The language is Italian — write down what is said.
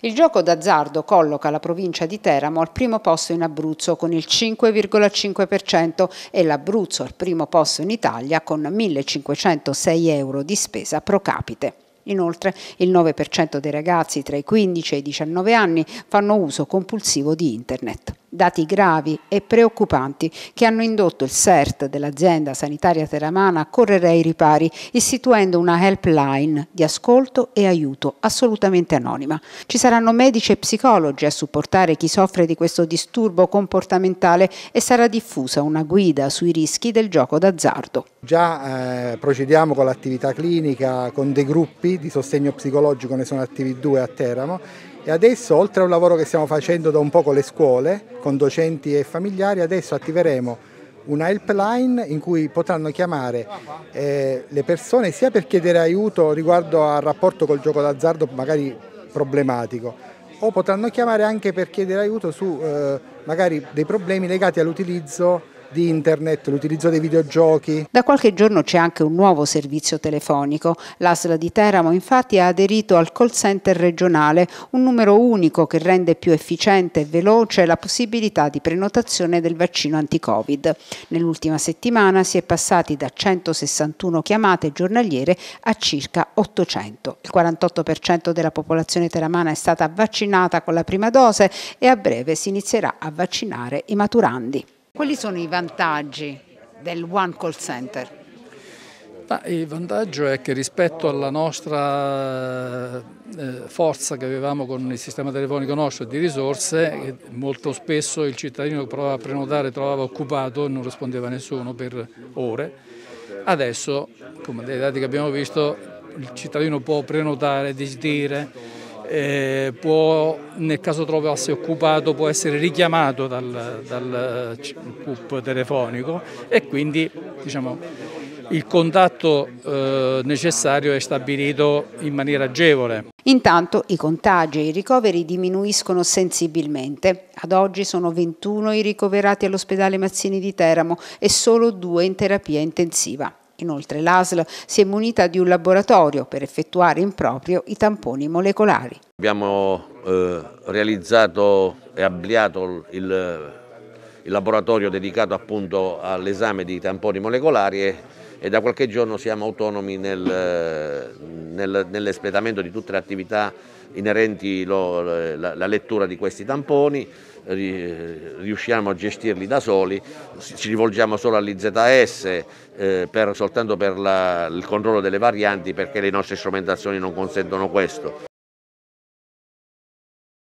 Il gioco d'azzardo colloca la provincia di Teramo al primo posto in Abruzzo con il 5,5% e l'Abruzzo al primo posto in Italia con 1.506 euro di spesa pro capite. Inoltre il 9% dei ragazzi tra i 15 e i 19 anni fanno uso compulsivo di Internet dati gravi e preoccupanti che hanno indotto il CERT dell'azienda sanitaria teramana a correre ai ripari, istituendo una helpline di ascolto e aiuto assolutamente anonima. Ci saranno medici e psicologi a supportare chi soffre di questo disturbo comportamentale e sarà diffusa una guida sui rischi del gioco d'azzardo. Già eh, procediamo con l'attività clinica, con dei gruppi di sostegno psicologico, ne sono attivi due a Teramo e adesso, oltre a un lavoro che stiamo facendo da un po' con le scuole, con docenti e familiari, adesso attiveremo una helpline in cui potranno chiamare eh, le persone sia per chiedere aiuto riguardo al rapporto col gioco d'azzardo magari problematico, o potranno chiamare anche per chiedere aiuto su eh, magari dei problemi legati all'utilizzo di internet, l'utilizzo dei videogiochi. Da qualche giorno c'è anche un nuovo servizio telefonico. L'ASL di Teramo infatti ha aderito al call center regionale, un numero unico che rende più efficiente e veloce la possibilità di prenotazione del vaccino anti-Covid. Nell'ultima settimana si è passati da 161 chiamate giornaliere a circa 800. Il 48% della popolazione teramana è stata vaccinata con la prima dose e a breve si inizierà a vaccinare i maturandi. Quali sono i vantaggi del One Call Center? Ma il vantaggio è che rispetto alla nostra eh, forza che avevamo con il sistema telefonico nostro di risorse, eh, molto spesso il cittadino che provava a prenotare trovava occupato e non rispondeva a nessuno per ore. Adesso, come dai dati che abbiamo visto, il cittadino può prenotare, disdire, eh, può, nel caso trovasse occupato, può essere richiamato dal, dal CUP telefonico e quindi diciamo, il contatto eh, necessario è stabilito in maniera agevole. Intanto i contagi e i ricoveri diminuiscono sensibilmente. Ad oggi sono 21 i ricoverati all'ospedale Mazzini di Teramo e solo due in terapia intensiva. Inoltre l'ASL si è munita di un laboratorio per effettuare in proprio i tamponi molecolari. Abbiamo eh, realizzato e ampliato il il laboratorio dedicato appunto all'esame di tamponi molecolari e, e, da qualche giorno siamo autonomi nel, nel, nell'espletamento di tutte le attività inerenti alla lettura di questi tamponi, riusciamo a gestirli da soli, ci rivolgiamo solo all'IZS eh, per, soltanto per la, il controllo delle varianti perché le nostre strumentazioni non consentono questo.